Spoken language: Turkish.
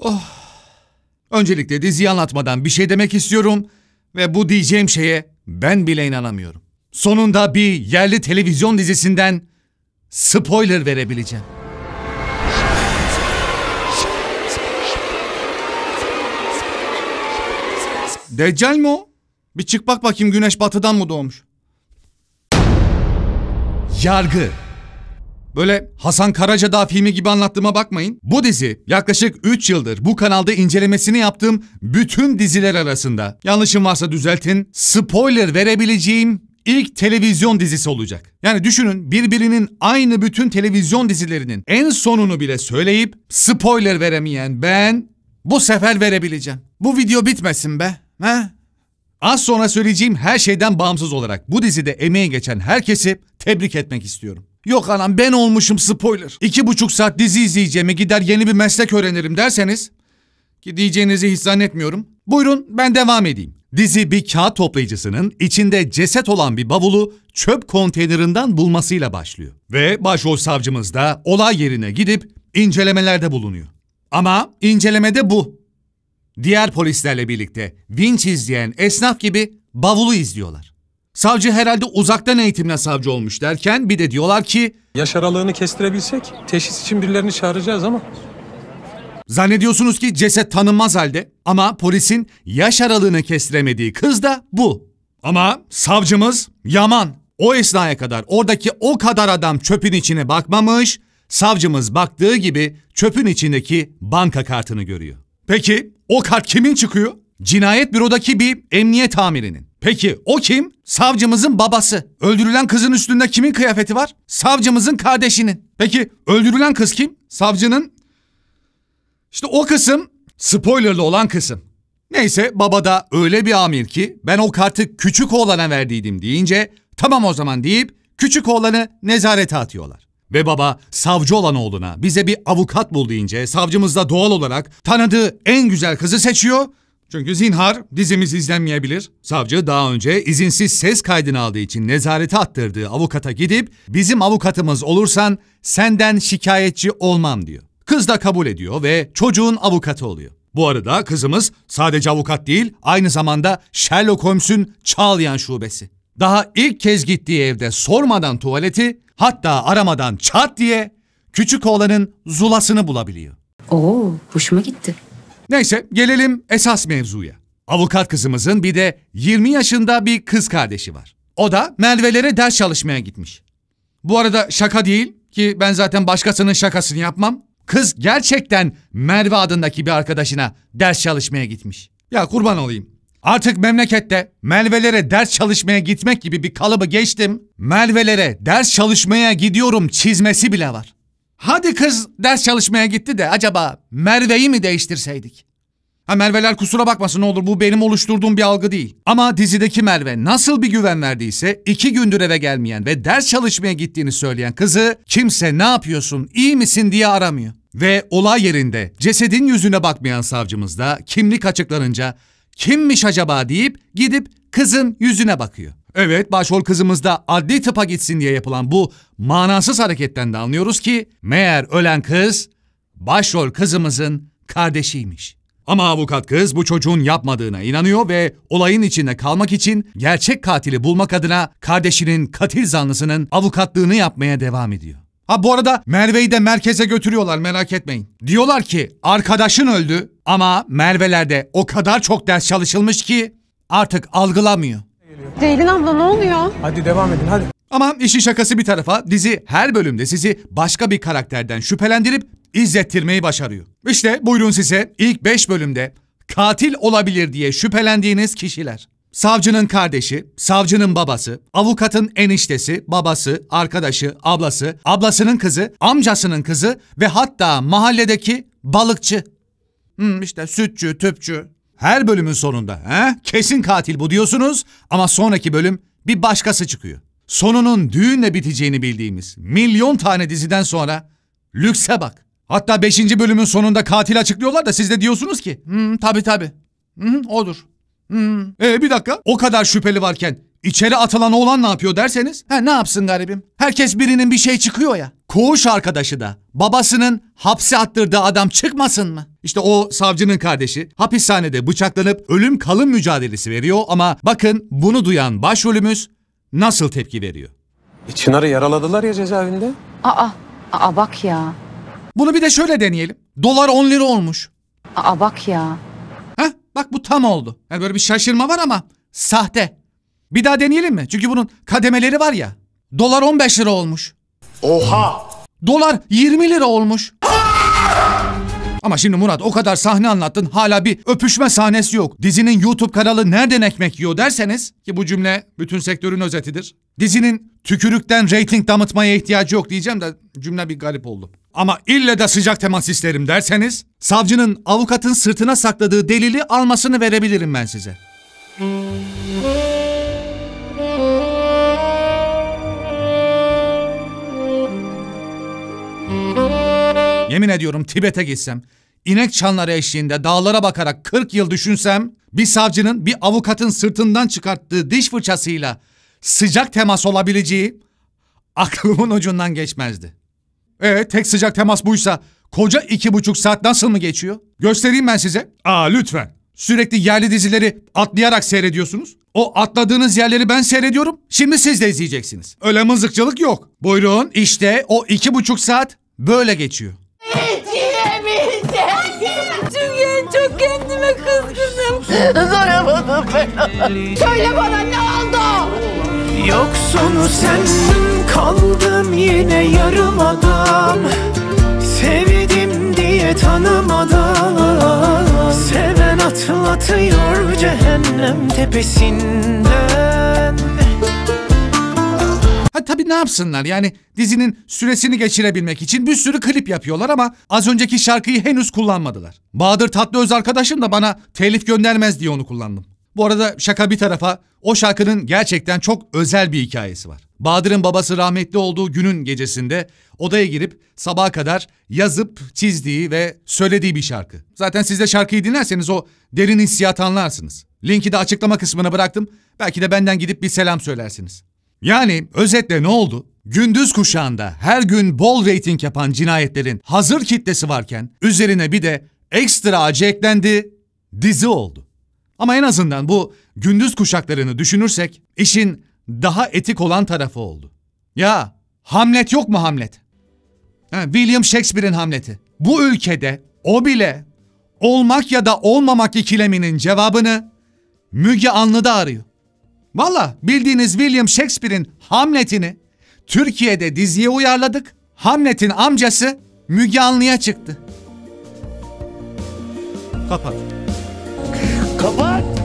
Oh. Öncelikle diziyi anlatmadan bir şey demek istiyorum ve bu diyeceğim şeye ben bile inanamıyorum. Sonunda bir yerli televizyon dizisinden spoiler verebileceğim. Deccal mi o? Bir çık bak bakayım güneş batıdan mı doğmuş? Yargı Böyle Hasan Karaca Dağ filmi gibi anlattığıma bakmayın. Bu dizi yaklaşık 3 yıldır bu kanalda incelemesini yaptığım bütün diziler arasında. Yanlışım varsa düzeltin. Spoiler verebileceğim ilk televizyon dizisi olacak. Yani düşünün birbirinin aynı bütün televizyon dizilerinin en sonunu bile söyleyip spoiler veremeyen ben bu sefer verebileceğim. Bu video bitmesin be. He? Az sonra söyleyeceğim her şeyden bağımsız olarak bu dizide emeği geçen herkesi tebrik etmek istiyorum. Yok anam ben olmuşum spoiler. İki buçuk saat dizi izleyeceğime gider yeni bir meslek öğrenirim derseniz ki diyeceğinizi hiç zannetmiyorum. Buyurun ben devam edeyim. Dizi bir kağıt toplayıcısının içinde ceset olan bir bavulu çöp konteynerinden bulmasıyla başlıyor. Ve başrol savcımız da olay yerine gidip incelemelerde bulunuyor. Ama incelemede bu. Diğer polislerle birlikte vinç izleyen esnaf gibi bavulu izliyorlar. Savcı herhalde uzaktan eğitimle savcı olmuş derken bir de diyorlar ki... Yaş aralığını kestirebilsek teşhis için birilerini çağıracağız ama... Zannediyorsunuz ki ceset tanınmaz halde ama polisin yaş aralığını kestiremediği kız da bu. Ama savcımız Yaman o esnaya kadar oradaki o kadar adam çöpün içine bakmamış, savcımız baktığı gibi çöpün içindeki banka kartını görüyor. Peki o kart kimin çıkıyor? Cinayet bürodaki bir emniyet amirinin. Peki o kim? Savcımızın babası. Öldürülen kızın üstünde kimin kıyafeti var? Savcımızın kardeşinin. Peki öldürülen kız kim? Savcının. İşte o kısım spoilerlı olan kısım. Neyse baba da öyle bir amir ki ben o kartı küçük oğlana verdiydim deyince tamam o zaman deyip küçük oğlanı nezarete atıyorlar. Ve baba savcı olan oğluna bize bir avukat bul deyince savcımız da doğal olarak tanıdığı en güzel kızı seçiyor çünkü zinhar dizimiz izlenmeyebilir. Savcı daha önce izinsiz ses kaydını aldığı için nezarete attırdığı avukata gidip bizim avukatımız olursan senden şikayetçi olmam diyor. Kız da kabul ediyor ve çocuğun avukatı oluyor. Bu arada kızımız sadece avukat değil aynı zamanda Sherlock Holmes'ün Çağlayan şubesi. Daha ilk kez gittiği evde sormadan tuvaleti hatta aramadan çat diye küçük oğlanın zulasını bulabiliyor. Oo hoşuma gitti. Neyse gelelim esas mevzuya. Avukat kızımızın bir de 20 yaşında bir kız kardeşi var. O da Merve'lere ders çalışmaya gitmiş. Bu arada şaka değil ki ben zaten başkasının şakasını yapmam. Kız gerçekten Merve adındaki bir arkadaşına ders çalışmaya gitmiş. Ya kurban olayım. Artık memlekette Merve'lere ders çalışmaya gitmek gibi bir kalıbı geçtim. Merve'lere ders çalışmaya gidiyorum çizmesi bile var. Hadi kız ders çalışmaya gitti de acaba Merve'yi mi değiştirseydik? Ha Merve'ler kusura bakmasın ne olur bu benim oluşturduğum bir algı değil. Ama dizideki Merve nasıl bir güven verdiyse iki gündür eve gelmeyen ve ders çalışmaya gittiğini söyleyen kızı kimse ne yapıyorsun iyi misin diye aramıyor. Ve olay yerinde cesedin yüzüne bakmayan savcımız da kimlik açıklanınca kimmiş acaba deyip gidip kızın yüzüne bakıyor. Evet başrol kızımızda adli tıpa gitsin diye yapılan bu manasız hareketten de anlıyoruz ki meğer ölen kız başrol kızımızın kardeşiymiş. Ama avukat kız bu çocuğun yapmadığına inanıyor ve olayın içinde kalmak için gerçek katili bulmak adına kardeşinin katil zanlısının avukatlığını yapmaya devam ediyor. Ha bu arada Merve'yi de merkeze götürüyorlar merak etmeyin. Diyorlar ki arkadaşın öldü ama Merve'lerde o kadar çok ders çalışılmış ki artık algılamıyor. Ceylin abla ne oluyor? Hadi devam edin hadi. Ama işi şakası bir tarafa dizi her bölümde sizi başka bir karakterden şüphelendirip izlettirmeyi başarıyor. İşte buyurun size ilk 5 bölümde katil olabilir diye şüphelendiğiniz kişiler. Savcının kardeşi, savcının babası, avukatın eniştesi, babası, arkadaşı, ablası, ablasının kızı, amcasının kızı ve hatta mahalledeki balıkçı. Hmm işte sütçü, tüpçü. Her bölümün sonunda he? kesin katil bu diyorsunuz ama sonraki bölüm bir başkası çıkıyor. Sonunun düğünle biteceğini bildiğimiz milyon tane diziden sonra lükse bak. Hatta beşinci bölümün sonunda katil açıklıyorlar da siz de diyorsunuz ki hmm, tabii tabii hmm, odur. Hmm. E bir dakika o kadar şüpheli varken içeri atılan oğlan ne yapıyor derseniz ha ne yapsın garibim? Herkes birinin bir şey çıkıyor ya. Koğuş arkadaşı da babasının hapse attırdığı adam çıkmasın mı? İşte o savcının kardeşi hapishanede bıçaklanıp ölüm kalım mücadelesi veriyor ama bakın bunu duyan başrolümüz nasıl tepki veriyor. E Çınar'ı yaraladılar ya cezaevinde. Aa, aa bak ya. Bunu bir de şöyle deneyelim. Dolar 10 lira olmuş. Aa bak ya. Heh, bak bu tam oldu. Yani böyle bir şaşırma var ama sahte. Bir daha deneyelim mi? Çünkü bunun kademeleri var ya. Dolar 15 lira olmuş. Oha! Dolar 20 lira olmuş. Ama şimdi Murat o kadar sahne anlattın hala bir öpüşme sahnesi yok. Dizinin YouTube kanalı nereden ekmek yiyor derseniz ki bu cümle bütün sektörün özetidir. Dizinin tükürükten reyting damıtmaya ihtiyacı yok diyeceğim de cümle bir garip oldu. Ama ille de sıcak temas isterim derseniz savcının avukatın sırtına sakladığı delili almasını verebilirim ben size. Yemin ediyorum Tibet'e gitsem, inek çanları eşliğinde dağlara bakarak 40 yıl düşünsem, bir savcının bir avukatın sırtından çıkarttığı diş fırçasıyla sıcak temas olabileceği aklımın ucundan geçmezdi. E tek sıcak temas buysa koca iki buçuk saat nasıl mı geçiyor? Göstereyim ben size. Aa lütfen. Sürekli yerli dizileri atlayarak seyrediyorsunuz. O atladığınız yerleri ben seyrediyorum. Şimdi siz de izleyeceksiniz. Öyle mızıkçılık yok. Buyurun işte o iki buçuk saat böyle geçiyor. Bilemeyeceğim. Çünkü çok kendime kızgınım. Zoramadım. ben. Söyle bana ne oldu? Yoksun sen kaldım yine yarım adam. Sevdim diye tanımadan. Seven atlatıyor cehennem tepesinden tabii ne yapsınlar yani dizinin süresini geçirebilmek için bir sürü klip yapıyorlar ama az önceki şarkıyı henüz kullanmadılar. Bahadır Tatlıöz arkadaşım da bana telif göndermez diye onu kullandım. Bu arada şaka bir tarafa o şarkının gerçekten çok özel bir hikayesi var. Bahadır'ın babası rahmetli olduğu günün gecesinde odaya girip sabaha kadar yazıp çizdiği ve söylediği bir şarkı. Zaten siz de şarkıyı dinlerseniz o derin hissiyatı anlarsınız. Linki de açıklama kısmına bıraktım. Belki de benden gidip bir selam söylersiniz. Yani özetle ne oldu? Gündüz kuşağında her gün bol reyting yapan cinayetlerin hazır kitlesi varken üzerine bir de ekstra acı eklendi, dizi oldu. Ama en azından bu gündüz kuşaklarını düşünürsek işin daha etik olan tarafı oldu. Ya Hamlet yok mu Hamlet? Ha, William Shakespeare'in Hamlet'i. Bu ülkede o bile olmak ya da olmamak ikileminin cevabını Müge Anlı'da arıyor. Valla bildiğiniz William Shakespeare'in Hamlet'ini Türkiye'de diziye uyarladık. Hamlet'in amcası Müge Anlı'ya çıktı. Kapat. Kapat.